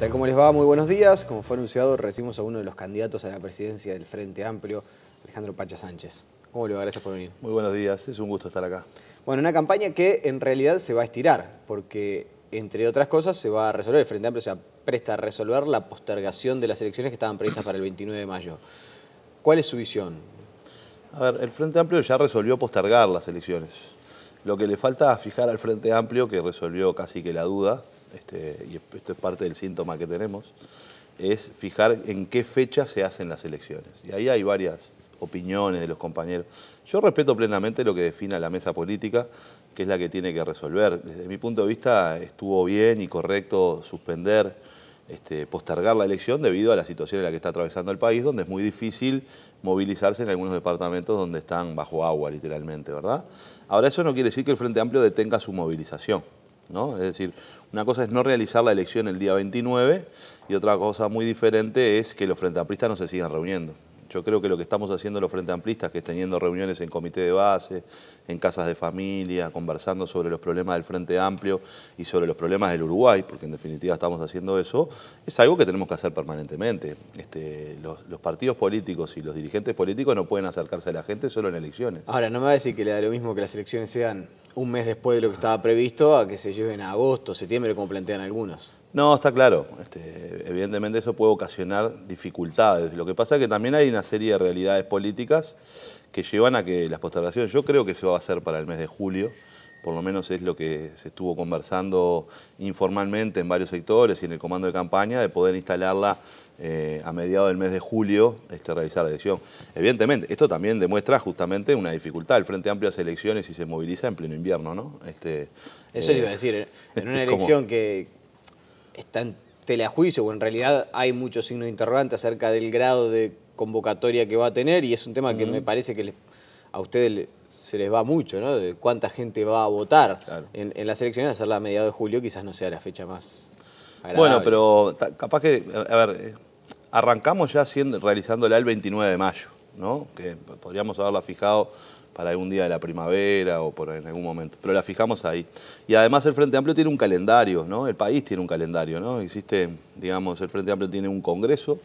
tal? ¿Cómo les va? Muy buenos días. Como fue anunciado, recibimos a uno de los candidatos a la presidencia del Frente Amplio, Alejandro Pacha Sánchez. ¿Cómo le va? Gracias por venir. Muy buenos días, es un gusto estar acá. Bueno, una campaña que en realidad se va a estirar, porque entre otras cosas se va a resolver, el Frente Amplio se presta a resolver la postergación de las elecciones que estaban previstas para el 29 de mayo. ¿Cuál es su visión? A ver, el Frente Amplio ya resolvió postergar las elecciones. Lo que le falta fijar al Frente Amplio, que resolvió casi que la duda, este, y esto es parte del síntoma que tenemos, es fijar en qué fecha se hacen las elecciones. Y ahí hay varias opiniones de los compañeros. Yo respeto plenamente lo que defina la mesa política, que es la que tiene que resolver. Desde mi punto de vista estuvo bien y correcto suspender, este, postergar la elección debido a la situación en la que está atravesando el país, donde es muy difícil movilizarse en algunos departamentos donde están bajo agua, literalmente, ¿verdad? Ahora, eso no quiere decir que el Frente Amplio detenga su movilización. ¿no? Es decir, una cosa es no realizar la elección el día 29 y otra cosa muy diferente es que los frentapristas no se sigan reuniendo. Yo creo que lo que estamos haciendo los Frente Amplistas, que es teniendo reuniones en comité de base, en casas de familia, conversando sobre los problemas del Frente Amplio y sobre los problemas del Uruguay, porque en definitiva estamos haciendo eso, es algo que tenemos que hacer permanentemente. Este, los, los, partidos políticos y los dirigentes políticos no pueden acercarse a la gente solo en elecciones. Ahora, no me va a decir que le da lo mismo que las elecciones sean un mes después de lo que estaba previsto a que se lleven a agosto, septiembre, como plantean algunos. No, está claro. Este, evidentemente eso puede ocasionar dificultades. Lo que pasa es que también hay una serie de realidades políticas que llevan a que las postergaciones, yo creo que se va a ser para el mes de julio, por lo menos es lo que se estuvo conversando informalmente en varios sectores y en el comando de campaña, de poder instalarla eh, a mediados del mes de julio, este, realizar la elección. Evidentemente, esto también demuestra justamente una dificultad. El Frente Amplio amplias elecciones y se moviliza en pleno invierno, ¿no? Este, Eso iba a eh, decir, en una elección que está en juicio o en realidad hay muchos signos de interrogante acerca del grado de convocatoria que va a tener, y es un tema que me parece que a ustedes se les va mucho, ¿no? De cuánta gente va a votar en, las elecciones, hacerla a mediados de julio quizás no sea la fecha más agradable. Bueno, pero capaz que, a ver, eh, arrancamos ya haciendo, realizándola el 29 de mayo que podríamos haberla fijado para algún día de la primavera o por en algún momento, pero la fijamos ahí. Y además el Frente Amplio tiene un calendario, ¿no? el país tiene un calendario, ¿no? existe, digamos, el Frente Amplio tiene un congreso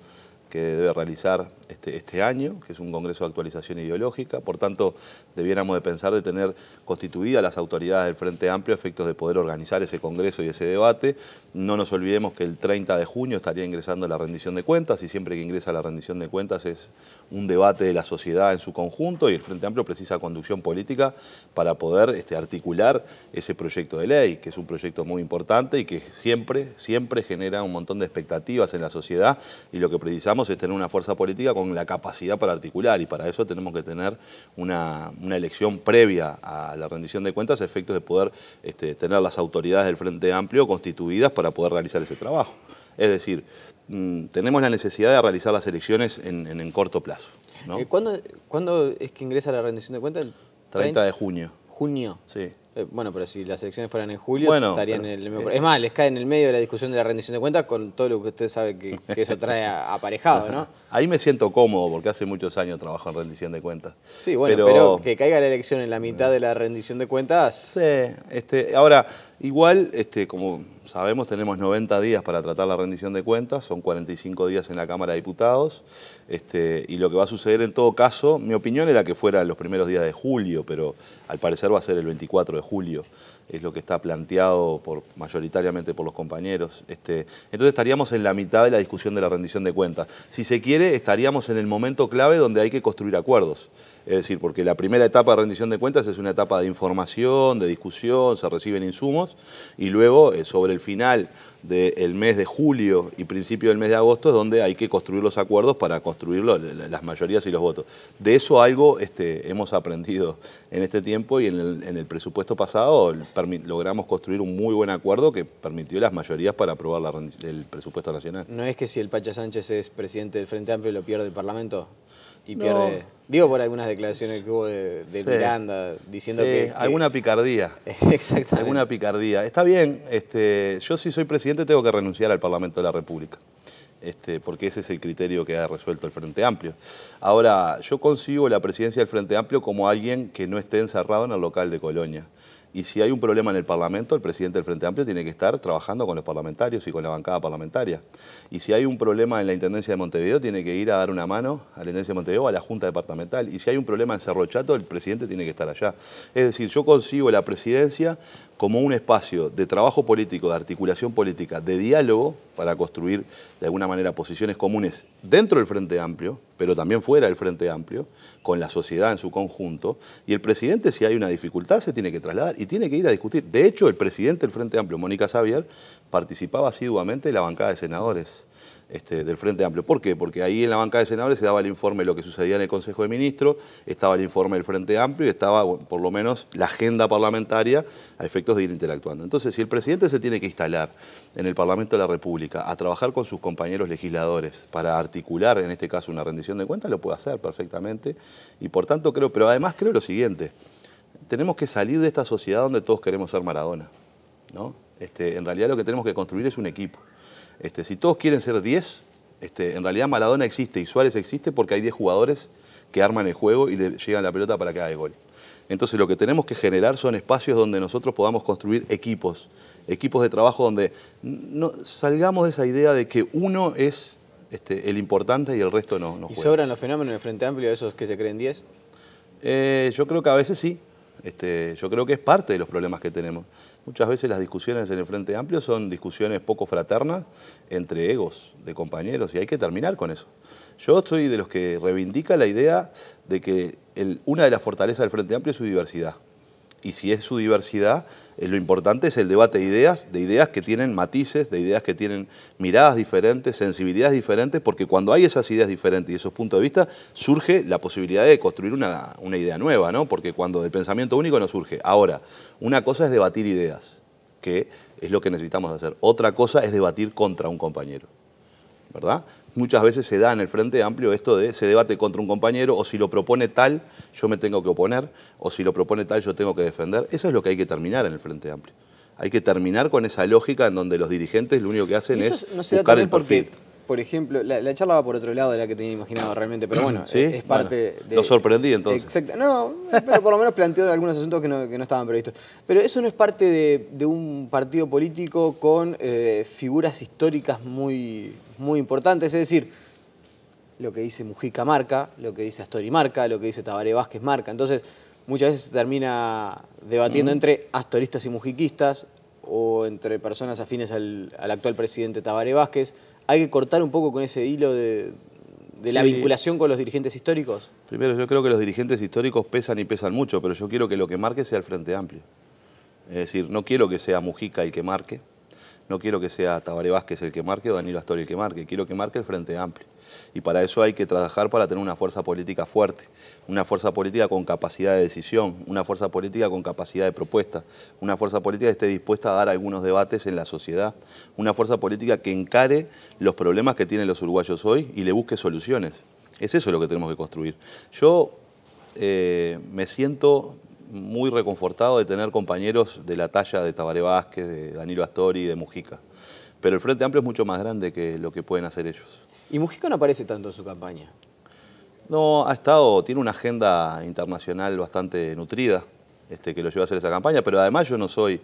que debe realizar este, este, año, que es un Congreso de Actualización Ideológica. Por tanto, debiéramos de pensar de tener constituidas las autoridades del Frente Amplio a efectos de poder organizar ese Congreso y ese debate. No nos olvidemos que el 30 de junio estaría ingresando la rendición de cuentas y siempre que ingresa la rendición de cuentas es un debate de la sociedad en su conjunto y el Frente Amplio precisa conducción política para poder este, articular ese proyecto de ley, que es un proyecto muy importante y que siempre, siempre genera un montón de expectativas en la sociedad y lo que precisamos es tener una fuerza política con la capacidad para articular y para eso tenemos que tener una, elección previa a la rendición de cuentas efectos de poder este, tener las autoridades del Frente Amplio constituidas para poder realizar ese trabajo. Es decir, mm, tenemos la necesidad de realizar las elecciones en, en, corto plazo. ¿no? Eh, ¿Cuándo, es que ingresa la rendición de cuentas? 30 de junio. Junio. Sí. Eh, bueno, pero si las elecciones fueran en julio, estarían en el medio... Eh, es más, les cae en el medio de la discusión de la rendición de cuentas con todo lo que usted sabe que, eso trae aparejado, ¿no? Ahí me siento cómodo porque hace muchos años trabajo en rendición de cuentas. Sí, bueno, pero, pero que caiga la elección en la mitad de la rendición de cuentas... Sí, este, ahora, Igual, este, como sabemos, tenemos 90 días para tratar la rendición de cuentas, son 45 días en la Cámara de Diputados, este, y lo que va a suceder en todo caso, mi opinión era que fuera los primeros días de julio, pero al parecer va a ser el 24 de julio es lo que está planteado por, mayoritariamente por los compañeros. Este, entonces estaríamos en la mitad de la discusión de la rendición de cuentas. Si se quiere, estaríamos en el momento clave donde hay que construir acuerdos. Es decir, porque la primera etapa de rendición de cuentas es una etapa de información, de discusión, se reciben insumos y luego, eh, sobre el final del mes de julio y principio del mes de agosto es donde hay que construir los acuerdos para construir las mayorías y los votos. De eso algo este, hemos aprendido en este tiempo y en el, presupuesto pasado logramos construir un muy buen acuerdo que permitió las mayorías para aprobar el presupuesto nacional. ¿No es que si el Pacha Sánchez es presidente del Frente Amplio lo pierde el Parlamento? y pierde. Digo por algunas declaraciones que hubo de, Miranda diciendo que, Alguna picardía. Exactamente. Alguna picardía. Está bien, este, yo si soy presidente tengo que renunciar al Parlamento de la República. Este, porque ese es el criterio que ha resuelto el Frente Amplio. Ahora, yo consigo la presidencia del Frente Amplio como alguien que no esté encerrado en el local de Colonia. Y si hay un problema en el Parlamento, el presidente del Frente Amplio tiene que estar trabajando con los parlamentarios y con la bancada parlamentaria. Y si hay un problema en la Intendencia de Montevideo, tiene que ir a dar una mano a la Intendencia de Montevideo, a la Junta Departamental. Y si hay un problema en Cerro Chato, el presidente tiene que estar allá. Es decir, yo consigo la presidencia como un espacio de trabajo político, de articulación política, de diálogo para construir de alguna manera posiciones comunes dentro del Frente Amplio, pero también fuera del Frente Amplio, con la sociedad en su conjunto. Y el presidente, si hay una dificultad, se tiene que trasladar y tiene que ir a discutir. De hecho, el presidente del Frente Amplio, Mónica Xavier, participaba asiduamente en la bancada de senadores este, del Frente Amplio. ¿Por qué? Porque ahí en la banca de senadores se daba el informe de lo que sucedía en el Consejo de Ministros, estaba el informe del Frente Amplio y estaba, por lo menos, la agenda parlamentaria a efectos de ir interactuando. Entonces, si el presidente se tiene que instalar en el Parlamento de la República a trabajar con sus compañeros legisladores para articular, en este caso, una rendición de cuentas, lo puede hacer perfectamente. Y por tanto, creo, pero además creo lo siguiente tenemos que salir de esta sociedad donde todos queremos ser Maradona. ¿no? Este, en realidad lo que tenemos que construir es un equipo. Este, si todos quieren ser 10, este, en realidad Maradona existe y Suárez existe porque hay 10 jugadores que arman el juego y le llegan la pelota para que haga el gol. Entonces lo que tenemos que generar son espacios donde nosotros podamos construir equipos, equipos de trabajo donde no, salgamos de esa idea de que uno es este, el importante y el resto no. ¿Y sobran los fenómenos en el Frente Amplio, esos que se creen 10? Eh, yo creo que a veces sí, este, yo creo que es parte de los problemas que tenemos. Muchas veces las discusiones en el Frente Amplio son discusiones poco fraternas entre egos de compañeros y hay que terminar con eso. Yo soy de los que reivindica la idea de que una de las fortalezas del Frente Amplio es su diversidad y si es su diversidad, eh, lo importante es el debate de ideas, de ideas que tienen matices, de ideas que tienen miradas diferentes, sensibilidades diferentes, porque cuando hay esas ideas diferentes y esos puntos de vista, surge la posibilidad de construir una, una idea nueva, ¿no? Porque cuando del pensamiento único no surge. Ahora, una cosa es debatir ideas, que es lo que necesitamos hacer. Otra cosa es debatir contra un compañero. ¿verdad? Muchas veces se da en el Frente Amplio esto de se debate contra un compañero o si lo propone tal, yo me tengo que oponer, o si lo propone tal, yo tengo que defender. Eso es lo que hay que terminar en el Frente Amplio. Hay que terminar con esa lógica en donde los dirigentes lo único que hacen es no buscar el perfil por ejemplo, la, charla va por otro lado de la que tenía imaginado realmente, pero bueno, es, parte de... Lo sorprendí entonces. Exacto, no, pero por lo menos planteó algunos asuntos que no, estaban previstos. Pero eso no es parte de, un partido político con eh, figuras históricas muy, muy importantes, es decir, lo que dice Mujica marca, lo que dice Astori marca, lo que dice Tabaré Vázquez marca. Entonces, muchas veces se termina debatiendo entre astoristas y mujiquistas o entre personas afines al, al actual presidente Tabaré Vázquez hay que cortar un poco con ese hilo de, la vinculación con los dirigentes históricos? Primero, yo creo que los dirigentes históricos pesan y pesan mucho, pero yo quiero que lo que marque sea el Frente Amplio. Es decir, no quiero que sea Mujica el que marque, no quiero que sea Tabaré Vázquez el que marque o Danilo Astori el que marque, quiero que marque el Frente Amplio. Y para eso hay que trabajar para tener una fuerza política fuerte, una fuerza política con capacidad de decisión, una fuerza política con capacidad de propuesta, una fuerza política que esté dispuesta a dar algunos debates en la sociedad, una fuerza política que encare los problemas que tienen los uruguayos hoy y le busque soluciones. Es eso lo que tenemos que construir. Yo eh, me siento muy reconfortado de tener compañeros de la talla de Tabaré Vázquez, de Danilo Astori, de Mujica. Pero el Frente Amplio es mucho más grande que lo que pueden hacer ellos. Y Mujica no aparece tanto en su campaña. No, ha estado, tiene una agenda internacional bastante nutrida, este, que lo lleva a hacer esa campaña, pero además yo no soy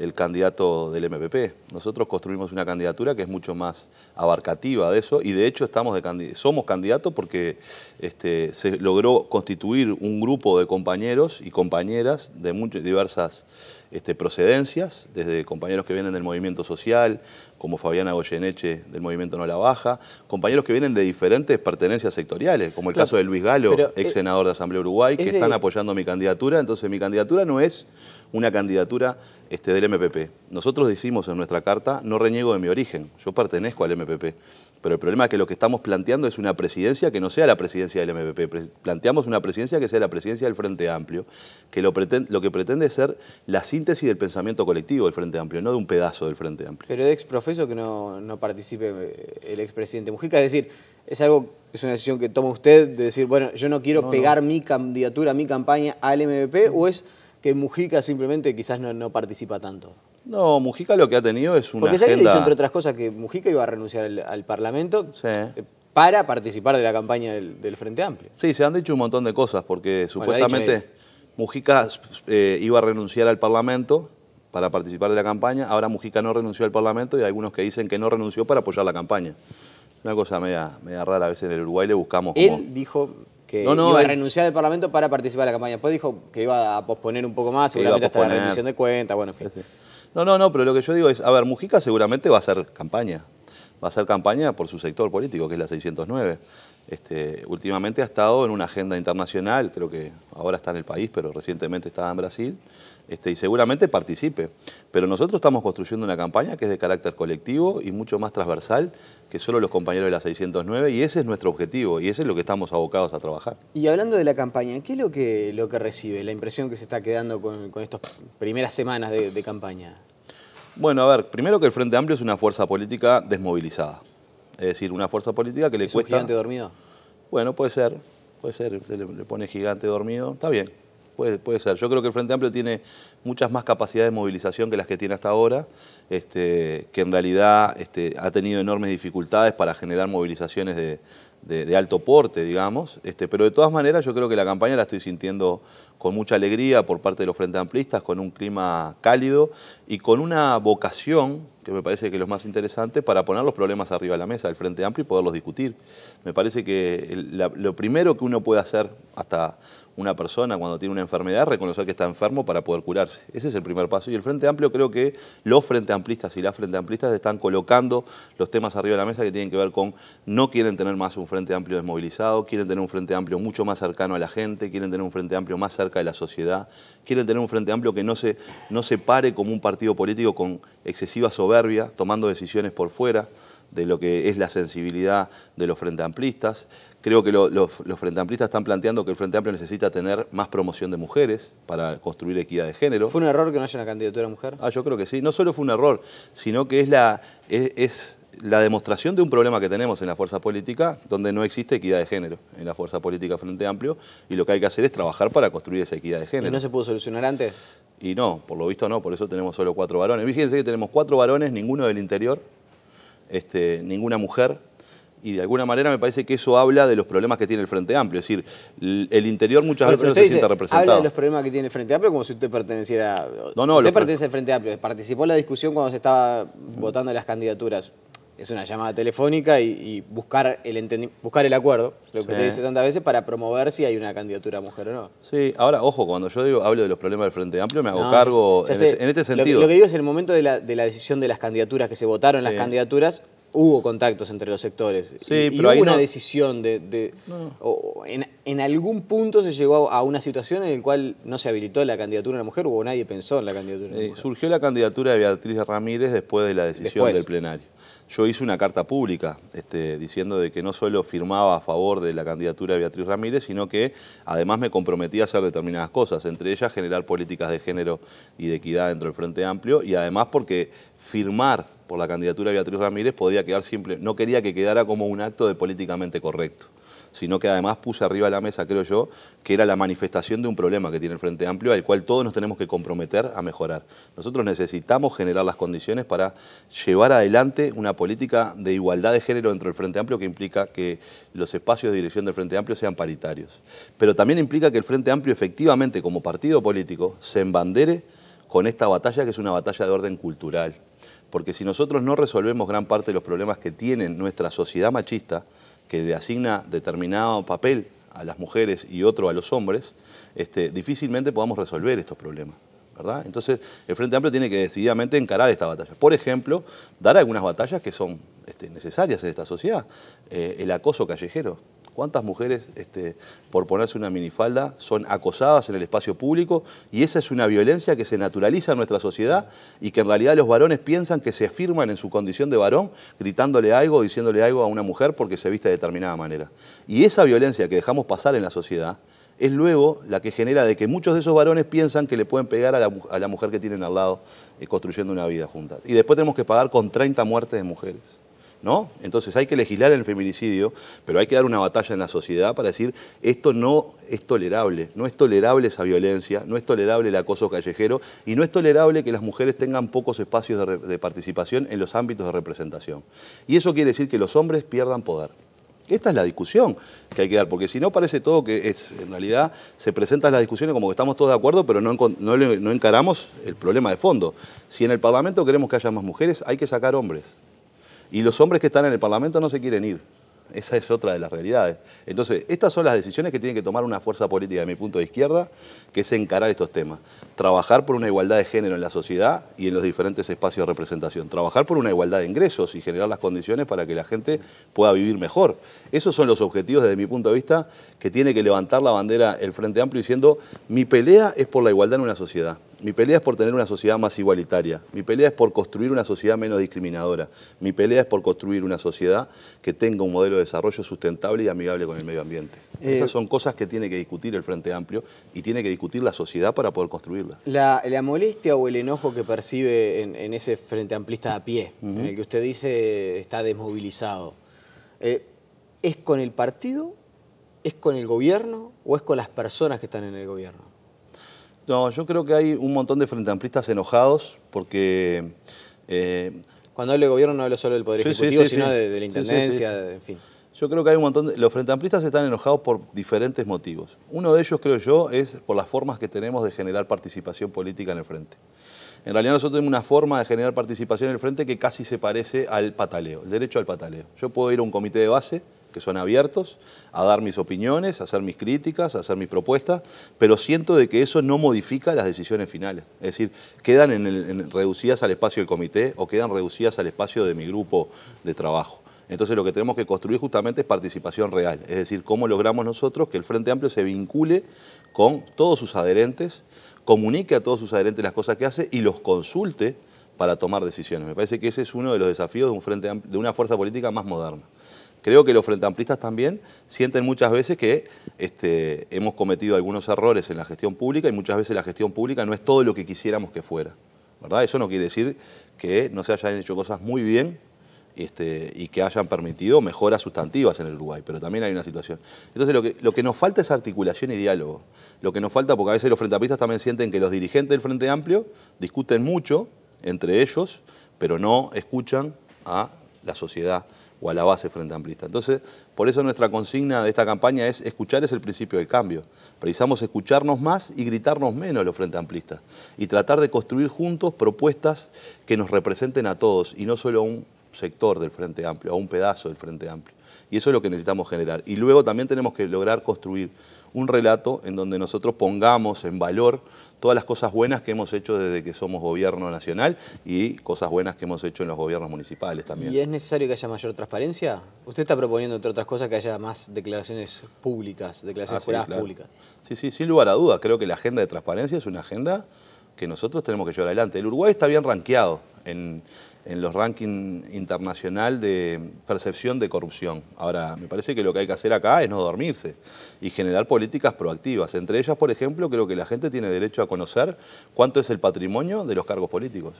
el candidato del MPP. Nosotros construimos una candidatura que es mucho más abarcativa de eso y de hecho estamos de somos candidatos porque este, se logró constituir un grupo de compañeros y compañeras de muchas diversas este, procedencias, desde compañeros que vienen del movimiento social, como Fabiana Goyeneche del movimiento No La Baja, compañeros que vienen de diferentes pertenencias sectoriales, como el caso de Luis Galo, ex eh, senador de Asamblea Uruguay, que están apoyando mi candidatura, entonces mi candidatura no es una candidatura este, del MPP. Nosotros decimos en nuestra carta, no reniego de mi origen, yo pertenezco al MPP. Pero el problema es que lo que estamos planteando es una presidencia que no sea la presidencia del MPP. Planteamos una presidencia que sea la presidencia del Frente Amplio, que lo, que pretende es ser la síntesis del pensamiento colectivo del Frente Amplio, no de un pedazo del Frente Amplio. Pero de profeso que no, participe eh, el expresidente Mujica, es decir, es algo es una decisión que toma usted de decir, bueno, yo no quiero pegar mi candidatura, mi campaña al MPP, o es que Mujica simplemente quizás no participa tanto. No, Mujica lo que ha tenido es una. Porque se agenda... dicho, entre otras cosas, que Mujica iba a renunciar al, Parlamento eh, para participar de la campaña del, Frente Amplio. Sí, se han dicho un montón de cosas, porque supuestamente eh, Mujica eh, iba a renunciar al Parlamento para participar de la campaña. Ahora Mujica no renunció al Parlamento y hay algunos que dicen que no renunció para apoyar la campaña. Una cosa media, rara, a veces en el Uruguay le buscamos. Él dijo que no, no, iba a renunciar al Parlamento para participar de la campaña. Después dijo que iba a posponer un poco más, seguramente hasta la rendición de cuentas, bueno, en fin. No, no, no, pero lo que yo digo es, a ver, Mujica seguramente va a hacer campaña. Va a hacer campaña por su sector político, que es la 609. Este, últimamente ha estado en una agenda internacional, creo que ahora está en el país, pero recientemente estaba en Brasil, este, y seguramente participe. Pero nosotros estamos construyendo una campaña que es de carácter colectivo y mucho más transversal que solo los compañeros de la 609, y ese es nuestro objetivo, y ese es lo que estamos abocados a trabajar. Y hablando de la campaña, ¿qué es lo que, lo que recibe, la impresión que se está quedando con, estas primeras semanas de campaña? Bueno, a ver, primero que el Frente Amplio es una fuerza política desmovilizada es decir, una fuerza política que le cuesta... gigante dormido? Bueno, puede ser, puede ser, le, pone gigante dormido, está bien, Puede, puede, ser. Yo creo que el Frente Amplio tiene muchas más capacidades de movilización que las que tiene hasta ahora, este, que en realidad este, ha tenido enormes dificultades para generar movilizaciones de, alto porte, digamos. Este, pero de todas maneras yo creo que la campaña la estoy sintiendo con mucha alegría por parte de los Frente Amplistas, con un clima cálido y con una vocación, que me parece que es lo más interesante, para poner los problemas arriba de la mesa del Frente Amplio y poderlos discutir. Me parece que lo primero que uno puede hacer, hasta una persona cuando tiene una enfermedad, es reconocer que está enfermo para poder curarse. Ese es el primer paso. Y el Frente Amplio creo que los Frente Amplistas y las Frente Amplistas están colocando los temas arriba de la mesa que tienen que ver con no quieren tener más un Frente Amplio desmovilizado, quieren tener un Frente Amplio mucho más cercano a la gente, quieren tener un Frente Amplio más cercano de la sociedad, quieren tener un Frente Amplio que no se, no se pare como un partido político con excesiva soberbia, tomando decisiones por fuera de lo que es la sensibilidad de los Frente Amplistas. Creo que los, Frente Amplistas están planteando que el Frente Amplio necesita tener más promoción de mujeres para construir equidad de género. ¿Fue un error que no haya una candidatura mujer? Ah, yo creo que sí. No solo fue un error, sino que es la... es la demostración de un problema que tenemos en la fuerza política, donde no existe equidad de género en la fuerza política Frente Amplio, y lo que hay que hacer es trabajar para construir esa equidad de género. ¿Y no se pudo solucionar antes? Y no, por lo visto no, por eso tenemos solo cuatro varones. Fíjense que tenemos cuatro varones, ninguno del interior, este, ninguna mujer, y de alguna manera me parece que eso habla de los problemas que tiene el Frente Amplio. Es decir, el interior muchas veces no se siente representado. Habla de los problemas que tiene el Frente Amplio como si usted perteneciera... No, no. Usted pertenece al Frente Amplio, participó en la discusión cuando se estaba votando las candidaturas es una llamada telefónica y, buscar, el buscar el acuerdo, lo que te dice tantas veces, para promover si hay una candidatura mujer o no. Sí, ahora, ojo, cuando yo digo, hablo de los problemas del Frente Amplio, me hago cargo en, este sentido. Lo, que digo es el momento de la, de la, decisión de las candidaturas que se votaron, las candidaturas, hubo contactos entre los sectores. y, hubo una decisión de... en, algún punto se llegó a una situación en la cual no se habilitó la candidatura de la mujer o nadie pensó en la candidatura de la eh, mujer. Surgió la candidatura de Beatriz Ramírez después de la decisión del plenario. Yo hice una carta pública este, diciendo de que no solo firmaba a favor de la candidatura de Beatriz Ramírez, sino que además me comprometía a hacer determinadas cosas, entre ellas generar políticas de género y de equidad dentro del Frente Amplio, y además porque firmar por la candidatura de Beatriz Ramírez podría quedar simple. No quería que quedara como un acto de políticamente correcto, sino que además puse arriba de la mesa, creo yo, que era la manifestación de un problema que tiene el Frente Amplio, al cual todos nos tenemos que comprometer a mejorar. Nosotros necesitamos generar las condiciones para llevar adelante una política de igualdad de género dentro del Frente Amplio que implica que los espacios de dirección del Frente Amplio sean paritarios. Pero también implica que el Frente Amplio efectivamente como partido político se embandere con esta batalla que es una batalla de orden cultural porque si nosotros no resolvemos gran parte de los problemas que tiene nuestra sociedad machista, que le asigna determinado papel a las mujeres y otro a los hombres, este, difícilmente podamos resolver estos problemas. ¿verdad? Entonces, el Frente Amplio tiene que decididamente encarar esta batalla. Por ejemplo, dar algunas batallas que son este, necesarias en esta sociedad. Eh, el acoso callejero, ¿Cuántas mujeres, este, por ponerse una minifalda, son acosadas en el espacio público? Y esa es una violencia que se naturaliza en nuestra sociedad y que en realidad los varones piensan que se afirman en su condición de varón gritándole algo, diciéndole algo a una mujer porque se viste de determinada manera. Y esa violencia que dejamos pasar en la sociedad es luego la que genera de que muchos de esos varones piensan que le pueden pegar a la, mujer que tienen al lado eh, construyendo una vida juntas. Y después tenemos que pagar con 30 muertes de mujeres. Entonces hay que legislar el feminicidio, pero hay que dar una batalla en la sociedad para decir esto no es tolerable, no es tolerable esa violencia, no es tolerable el acoso callejero y no es tolerable que las mujeres tengan pocos espacios de, participación en los ámbitos de representación. Y eso quiere decir que los hombres pierdan poder. Esta es la discusión que hay que dar, porque si no parece todo que es, en realidad se presentan las discusiones como que estamos todos de acuerdo, pero no encaramos el problema de fondo. Si en el Parlamento queremos que haya más mujeres, hay que sacar hombres. Y los hombres que están en el Parlamento no se quieren ir. Esa es otra de las realidades. Entonces, estas son las decisiones que tiene que tomar una fuerza política, de mi punto de izquierda, que es encarar estos temas. Trabajar por una igualdad de género en la sociedad y en los diferentes espacios de representación. Trabajar por una igualdad de ingresos y generar las condiciones para que la gente pueda vivir mejor. Esos son los objetivos, desde mi punto de vista, que tiene que levantar la bandera el Frente Amplio diciendo, mi pelea es por la igualdad en una sociedad. Mi pelea es por tener una sociedad más igualitaria. Mi pelea es por construir una sociedad menos discriminadora. Mi pelea es por construir una sociedad que tenga un modelo de desarrollo sustentable y amigable con el medio ambiente. Eh, Esas son cosas que tiene que discutir el Frente Amplio y tiene que discutir la sociedad para poder construirlas. La, molestia o el enojo que percibe en, ese Frente Amplista a pie, en el que usted dice está desmovilizado, eh, ¿es con el partido, es con el gobierno o es con las personas que están en el gobierno? No, yo creo que hay un montón de frenteamplistas enojados porque... Eh, Cuando hablo de gobierno no hablo solo del Poder Ejecutivo, sino de, la Intendencia, en fin. Yo creo que hay un montón de... Los amplistas están enojados por diferentes motivos. Uno de ellos, creo yo, es por las formas que tenemos de generar participación política en el Frente. En realidad nosotros tenemos una forma de generar participación en el Frente que casi se parece al pataleo, el derecho al pataleo. Yo puedo ir a un comité de base que son abiertos, a dar mis opiniones, a hacer mis críticas, a hacer mis propuestas, pero siento de que eso no modifica las decisiones finales. Es decir, quedan reducidas al espacio del comité o quedan reducidas al espacio de mi grupo de trabajo. Entonces lo que tenemos que construir justamente es participación real, es decir, cómo logramos nosotros que el Frente Amplio se vincule con todos sus adherentes, comunique a todos sus adherentes las cosas que hace y los consulte para tomar decisiones. Me parece que ese es uno de los desafíos de, un frente, de una fuerza política más moderna. Creo que los amplistas también sienten muchas veces que este, hemos cometido algunos errores en la gestión pública y muchas veces la gestión pública no es todo lo que quisiéramos que fuera. ¿verdad? Eso no quiere decir que no se hayan hecho cosas muy bien este, y que hayan permitido mejoras sustantivas en el Uruguay, pero también hay una situación. Entonces lo que, nos falta es articulación y diálogo. Lo que nos falta, porque a veces los frente amplistas también sienten que los dirigentes del Frente Amplio discuten mucho entre ellos, pero no escuchan a la sociedad o a la base frente amplista. Entonces, por eso nuestra consigna de esta campaña es escuchar es el principio del cambio. Precisamos escucharnos más y gritarnos menos los frente amplistas y tratar de construir juntos propuestas que nos representen a todos y no solo a un sector del Frente Amplio, a un pedazo del Frente Amplio. Y eso es lo que necesitamos generar. Y luego también tenemos que lograr construir un relato en donde nosotros pongamos en valor todas las cosas buenas que hemos hecho desde que somos gobierno nacional y cosas buenas que hemos hecho en los gobiernos municipales también. ¿Y es necesario que haya mayor transparencia? Usted está proponiendo, entre otras cosas, que haya más declaraciones públicas, declaraciones ah, públicas. Sí, sí, sin lugar a dudas. Creo que la agenda de transparencia es una agenda que nosotros tenemos que llevar adelante. El Uruguay está bien rankeado en, en los rankings internacional de percepción de corrupción. Ahora, me parece que lo que hay que hacer acá es no dormirse y generar políticas proactivas. Entre ellas, por ejemplo, creo que la gente tiene derecho a conocer cuánto es el patrimonio de los cargos políticos.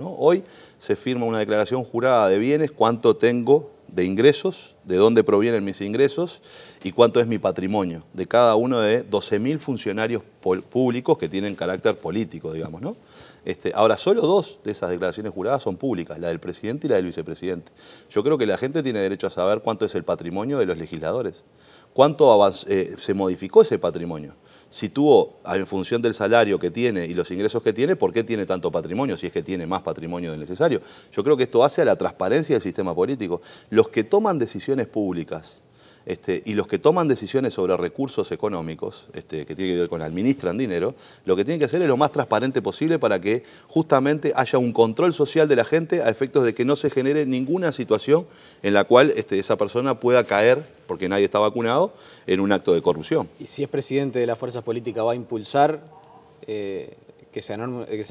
Hoy se firma una declaración jurada de bienes, cuánto tengo de ingresos, de dónde provienen mis ingresos y cuánto es mi patrimonio de cada uno de 12.000 funcionarios públicos que tienen carácter político, digamos, ¿no? Este, ahora, solo dos de esas declaraciones juradas son públicas, la del presidente y la del vicepresidente. Yo creo que la gente tiene derecho a saber cuánto es el patrimonio de los legisladores, cuánto eh, se modificó ese patrimonio. Si tuvo, en función del salario que tiene y los ingresos que tiene, ¿por qué tiene tanto patrimonio si es que tiene más patrimonio del necesario? Yo creo que esto hace a la transparencia del sistema político. Los que toman decisiones públicas este, y los que toman decisiones sobre recursos económicos, este, que tiene que ver con administran dinero, lo que tienen que hacer es lo más transparente posible para que justamente haya un control social de la gente a efectos de que no se genere ninguna situación en la cual este, esa persona pueda caer, porque nadie está vacunado, en un acto de corrupción. ¿Y si es presidente de las fuerzas políticas va a impulsar eh, que se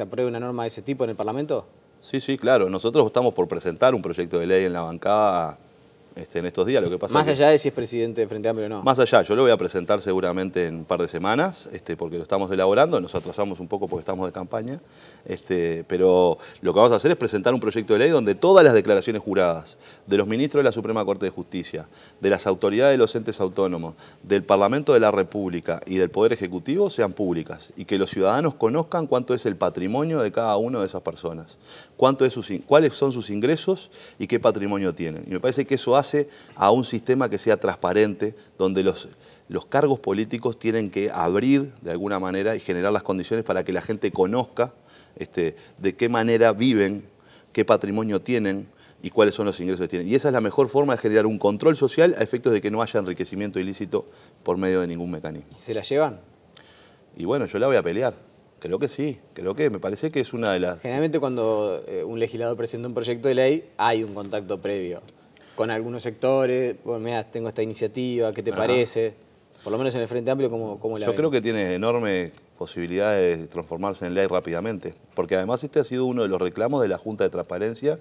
apruebe una norma de ese tipo en el Parlamento? Sí, sí, claro. Nosotros estamos por presentar un proyecto de ley en la bancada este, en estos días. Lo que pasa Más allá de si es presidente de Frente Amplio o no. Más allá, yo lo voy a presentar seguramente en un par de semanas, este, porque lo estamos elaborando, nos atrasamos un poco porque estamos de campaña, este, pero lo que vamos a hacer es presentar un proyecto de ley donde todas las declaraciones juradas de los ministros de la Suprema Corte de Justicia, de las autoridades de los entes autónomos, del Parlamento de la República y del Poder Ejecutivo sean públicas y que los ciudadanos conozcan cuánto es el patrimonio de cada una de esas personas, cuáles son sus ingresos y qué patrimonio tienen. Y me parece que eso hace a un sistema que sea transparente, donde los, los cargos políticos tienen que abrir de alguna manera y generar las condiciones para que la gente conozca este, de qué manera viven, qué patrimonio tienen, y cuáles son los ingresos que tienen. Y esa es la mejor forma de generar un control social a efectos de que no haya enriquecimiento ilícito por medio de ningún mecanismo. ¿Y se la llevan? Y bueno, yo la voy a pelear. Creo que sí, creo que me parece que es una de las... Generalmente cuando eh, un legislador presenta un proyecto de ley hay un contacto previo con algunos sectores, pues mira, tengo esta iniciativa, ¿qué te parece? Por lo menos en el Frente Amplio, ¿cómo, la la Yo creo que tiene enormes posibilidades de transformarse en ley rápidamente, porque además este ha sido uno de los reclamos de la Junta de Transparencia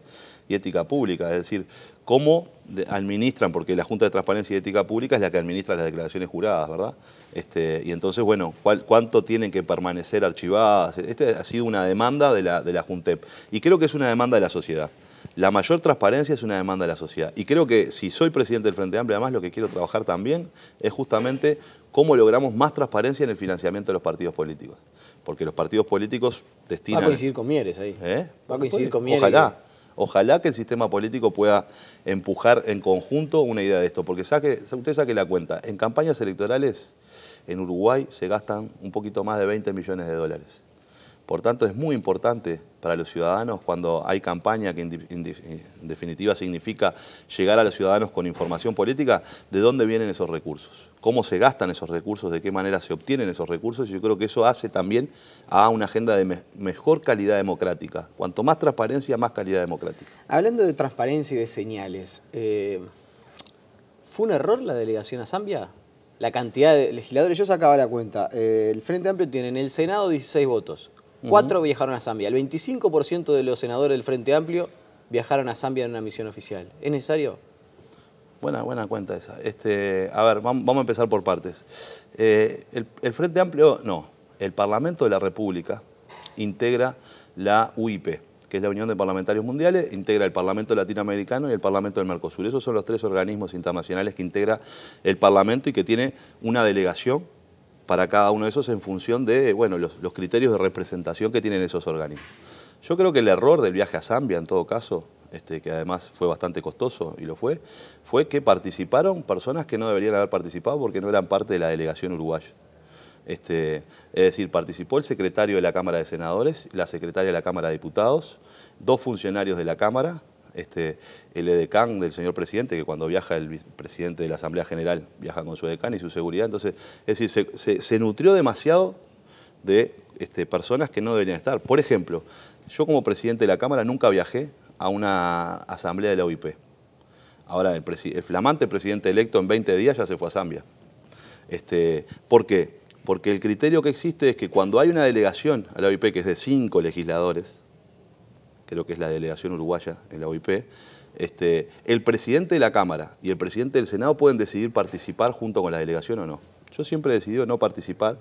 y Ética Pública, es decir, cómo administran, porque la Junta de Transparencia y Ética Pública es la que administra las declaraciones juradas, ¿verdad? Este, y entonces, bueno, ¿cuánto tienen que permanecer archivadas? Esta ha sido una demanda de la, de la y creo que es una demanda de la sociedad. La mayor transparencia es una demanda de la sociedad. Y creo que si soy presidente del Frente Amplio, además lo que quiero trabajar también es justamente cómo logramos más transparencia en el financiamiento de los partidos políticos. Porque los partidos políticos destinan... Va a coincidir con Mieres ahí. ¿Eh? Va a coincidir con Mieres. Ojalá. Ojalá que el sistema político pueda empujar en conjunto una idea de esto, porque usted saque la cuenta, en campañas electorales en Uruguay se gastan un poquito más de 20 millones de dólares. Por tanto, es muy importante para los ciudadanos cuando hay campaña que en definitiva significa llegar a los ciudadanos con información política, de dónde vienen esos recursos, cómo se gastan esos recursos, de qué manera se obtienen esos recursos. Y yo creo que eso hace también a una agenda de mejor calidad democrática. Cuanto más transparencia, más calidad democrática. Hablando de transparencia y de señales, eh, ¿fue un error la delegación a Zambia? La cantidad de legisladores, yo sacaba la cuenta, eh, el Frente Amplio tiene en el Senado 16 votos, Cuatro viajaron a Zambia. El 25% de los senadores del Frente Amplio viajaron a Zambia en una misión oficial. ¿Es necesario? Buena, buena cuenta esa. Este, a ver, vamos a empezar por partes. Eh, el Frente Amplio, no. El Parlamento de la República integra la UIP, que es la Unión de Parlamentarios Mundiales, integra el Parlamento Latinoamericano y el Parlamento del Mercosur. Esos son los tres organismos internacionales que integra el Parlamento y que tiene una delegación para cada uno de esos en función de bueno, los, criterios de representación que tienen esos organismos. Yo creo que el error del viaje a Zambia, en todo caso, este, que además fue bastante costoso y lo fue, fue que participaron personas que no deberían haber participado porque no eran parte de la delegación uruguaya. Este, es decir, participó el secretario de la Cámara de Senadores, la secretaria de la Cámara de Diputados, dos funcionarios de la Cámara, este, el edecán del señor presidente, que cuando viaja el presidente de la Asamblea General viaja con su edecán y su seguridad. Entonces, es decir, se, nutrió demasiado de este, personas que no deberían estar. Por ejemplo, yo como presidente de la Cámara nunca viajé a una asamblea de la OIP. Ahora, el, flamante presidente electo en 20 días ya se fue a Zambia. Este, ¿Por qué? Porque el criterio que existe es que cuando hay una delegación a la OIP que es de cinco legisladores, lo que es la delegación uruguaya en la OIP, este, el presidente de la Cámara y el presidente del Senado pueden decidir participar junto con la delegación o no. Yo siempre he decidido no participar,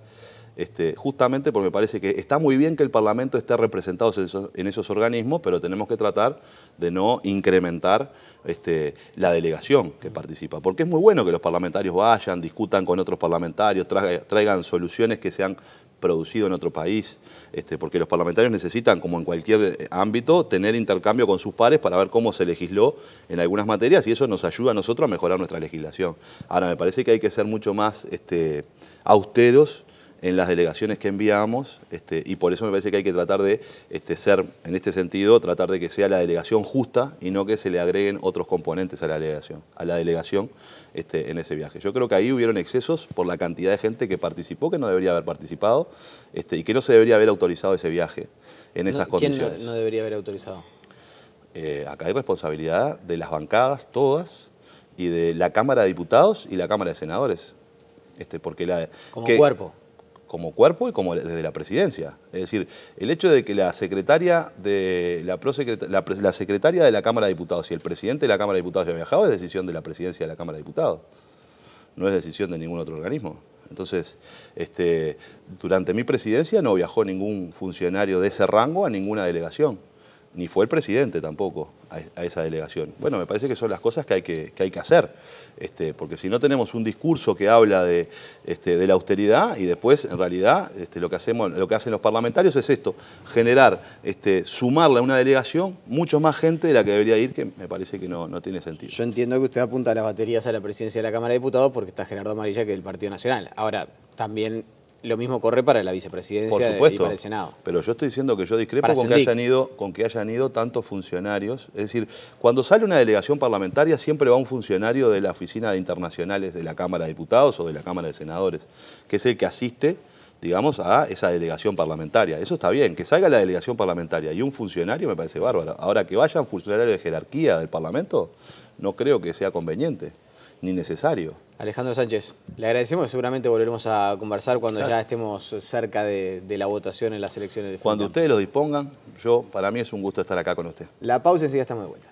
este, justamente porque me parece que está muy bien que el Parlamento esté representado en esos, organismos, pero tenemos que tratar de no incrementar este, la delegación que participa, porque es muy bueno que los parlamentarios vayan, discutan con otros parlamentarios, traigan soluciones que sean producido en otro país, este, porque los parlamentarios necesitan, como en cualquier eh, ámbito, tener intercambio con sus pares para ver cómo se legisló en algunas materias y eso nos ayuda a nosotros a mejorar nuestra legislación. Ahora, me parece que hay que ser mucho más este, austeros en las delegaciones que enviamos este, y por eso me parece que hay que tratar de este, ser, en este sentido, tratar de que sea la delegación justa y no que se le agreguen otros componentes a la delegación, a la delegación este, en ese viaje. Yo creo que ahí hubieron excesos por la cantidad de gente que participó, que no debería haber participado este, y que no se debería haber autorizado ese viaje en esas condiciones. no debería haber autorizado? Eh, acá hay responsabilidad de las bancadas, todas, y de la Cámara de Diputados y la Cámara de Senadores. Este, porque la, Como cuerpo como cuerpo y como desde la presidencia. Es decir, el hecho de que la secretaria de la, la, secretaria de la Cámara de Diputados y el presidente de la Cámara de Diputados haya viajado es decisión de la presidencia de la Cámara de Diputados. No es decisión de ningún otro organismo. Entonces, este, durante mi presidencia no viajó ningún funcionario de ese rango a ninguna delegación ni fue el presidente tampoco a, esa delegación. Bueno, me parece que son las cosas que hay que, hay que hacer, este, porque si no tenemos un discurso que habla de, este, de la austeridad y después, en realidad, este, lo, que hacemos, lo que hacen los parlamentarios es esto, generar, este, sumarle a una delegación mucho más gente de la que debería ir, que me parece que no, no tiene sentido. Yo entiendo que usted apunta las baterías a la presidencia de la Cámara de Diputados porque está Gerardo Amarilla, que es del Partido Nacional. Ahora, también lo mismo corre para la vicepresidencia Por y para el Senado. Pero yo estoy diciendo que yo discrepo con que, hayan ido, con que hayan ido tantos funcionarios. Es decir, cuando sale una delegación parlamentaria siempre va un funcionario de la Oficina de Internacionales de la Cámara de Diputados o de la Cámara de Senadores, que es el que asiste digamos, a esa delegación parlamentaria. Eso está bien, que salga la delegación parlamentaria y un funcionario me parece bárbaro. Ahora, que vayan funcionarios de jerarquía del Parlamento, no creo que sea conveniente ni necesario. Alejandro Sánchez, le agradecemos y seguramente volveremos a conversar cuando ya estemos cerca de, la votación en las elecciones. De cuando ustedes lo dispongan, yo para mí es un gusto estar acá con usted. La pausa y ya estamos de vuelta.